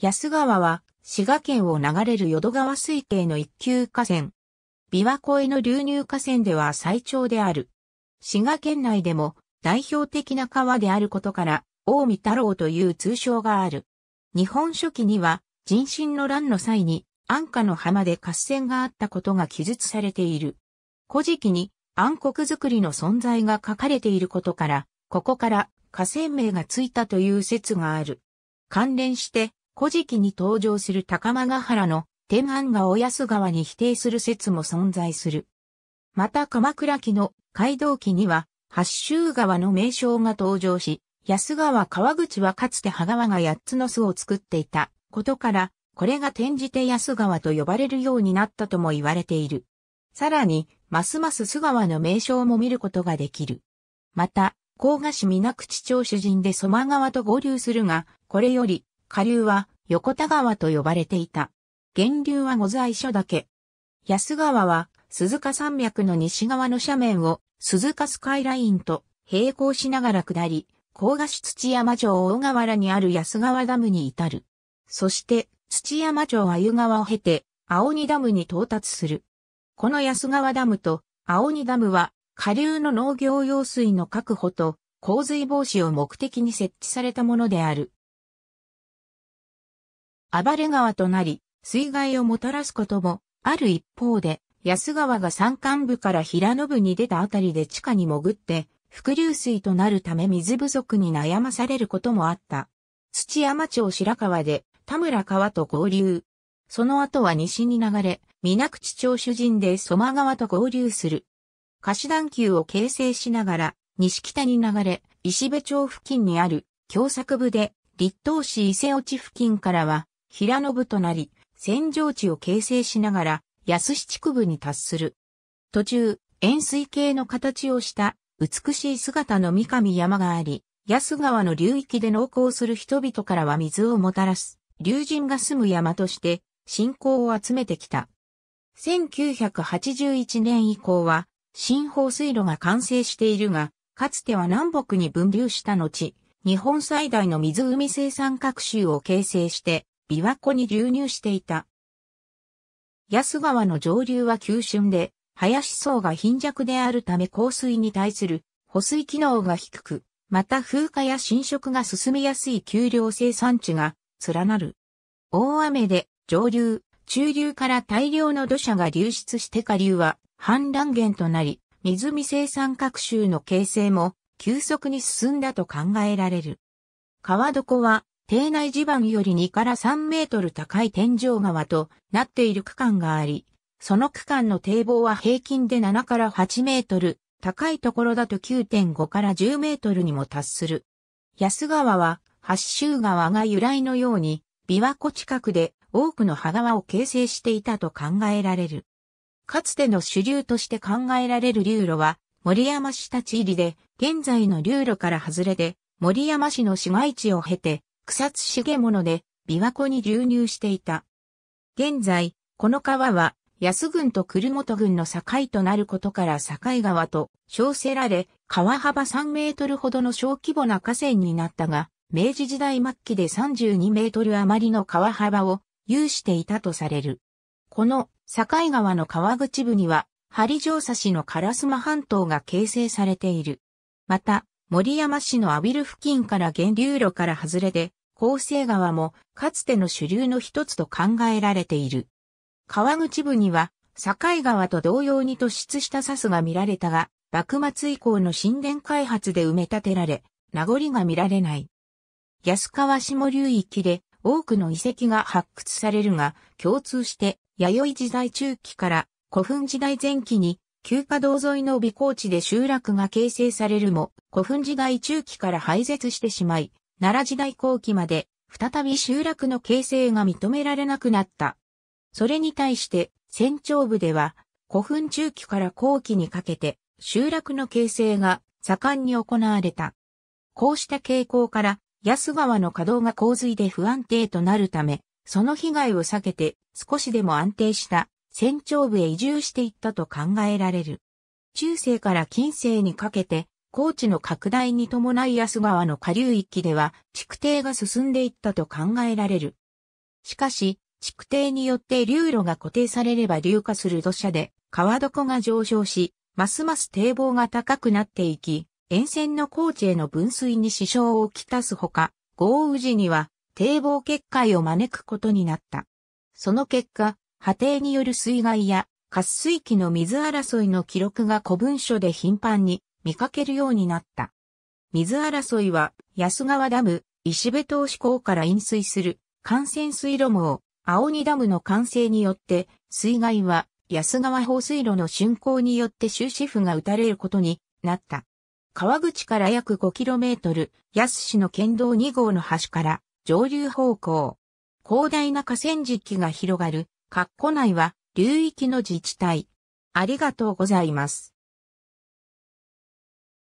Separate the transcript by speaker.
Speaker 1: 安川は滋賀県を流れる淀川水系の一級河川。琵琶湖への流入河川では最長である。滋賀県内でも代表的な川であることから、大見太郎という通称がある。日本書紀には、人心の乱の際に、安価の浜で合戦があったことが記述されている。古事記に暗黒作りの存在が書かれていることから、ここから河川名がついたという説がある。関連して、古事記に登場する高間ヶ原の天安がお安川に否定する説も存在する。また鎌倉期の街道記には、八州川の名称が登場し、安川川口はかつて羽川が八つの巣を作っていたことから、これが転じて安川と呼ばれるようになったとも言われている。さらに、ますます須川の名称も見ることができる。また、甲賀市水口町主人で蘇我川と合流するが、これより下流は横田川と呼ばれていた。源流は御在所だけ。安川は鈴鹿山脈の西側の斜面を鈴鹿スカイラインと並行しながら下り、高賀市土山町大河原にある安川ダムに至る。そして土山町鮎川を経て青鬼ダムに到達する。この安川ダムと青鬼ダムは下流の農業用水の確保と洪水防止を目的に設置されたものである。暴れ川となり、水害をもたらすことも、ある一方で、安川が山間部から平野部に出たあたりで地下に潜って、伏流水となるため水不足に悩まされることもあった。土山町白川で田村川と合流。その後は西に流れ、水口町主人で蘇間川と合流する。貸段丘を形成しながら、西北に流れ、石部町付近にある、京作部で、立東市伊勢落ち付近からは、平信となり、戦場地を形成しながら、安七区部に達する。途中、円錐形の形をした美しい姿の三上山があり、安川の流域で農耕する人々からは水をもたらす、竜人が住む山として信仰を集めてきた。1981年以降は、新放水路が完成しているが、かつては南北に分流した後、日本最大の湖生産各州を形成して、琵琶湖に流入していた。安川の上流は急峻で、林層が貧弱であるため降水に対する保水機能が低く、また風化や浸食が進みやすい丘陵生産地が連なる。大雨で上流、中流から大量の土砂が流出して下流は氾濫源となり、湖生産各州の形成も急速に進んだと考えられる。川床は邸内地盤より2から3メートル高い天井川となっている区間があり、その区間の堤防は平均で7から8メートル、高いところだと9.5から10メートルにも達する。安川は、八州川が由来のように、琵琶湖近くで多くの葉川を形成していたと考えられる。かつての主流として考えられる流路は、森山市立ち入りで、現在の流路から外れて、森山市の市街地を経て、草津重物で琵琶湖に流入していた。現在、この川は安郡と栗本郡の境となることから境川と称せられ、川幅3メートルほどの小規模な河川になったが、明治時代末期で32メートル余りの川幅を有していたとされる。この境川の川口部には、針城差しの烏丸半島が形成されている。また、森山市の阿ビル付近から源流路から外れて、厚生川もかつての主流の一つと考えられている。川口部には、境川と同様に突出した笹が見られたが、幕末以降の神殿開発で埋め立てられ、名残が見られない。安川下流域で多くの遺跡が発掘されるが、共通して弥生時代中期から古墳時代前期に旧華道沿いの尾高地で集落が形成されるも、古墳時代中期から廃絶してしまい、奈良時代後期まで、再び集落の形成が認められなくなった。それに対して、船長部では、古墳中期から後期にかけて、集落の形成が盛んに行われた。こうした傾向から、安川の稼働が洪水で不安定となるため、その被害を避けて少しでも安定した船長部へ移住していったと考えられる。中世から近世にかけて高地の拡大に伴い安川の下流域では築堤が進んでいったと考えられる。しかし、築堤によって流路が固定されれば流下する土砂で川床が上昇し、ますます堤防が高くなっていき、沿線の高地への分水に支障をきたすほか、豪雨時には堤防決壊を招くことになった。その結果、波堤による水害や、渇水期の水争いの記録が古文書で頻繁に見かけるようになった。水争いは、安川ダム、石部投資向から飲水する、幹線水路網、青鬼ダムの完成によって、水害は、安川放水路の竣工によって終止符が打たれることになった。川口から約 5km、安市の県道2号の端から上流方向。広大な河川敷が広がる、括弧内は流域の自治体。ありがとうございます。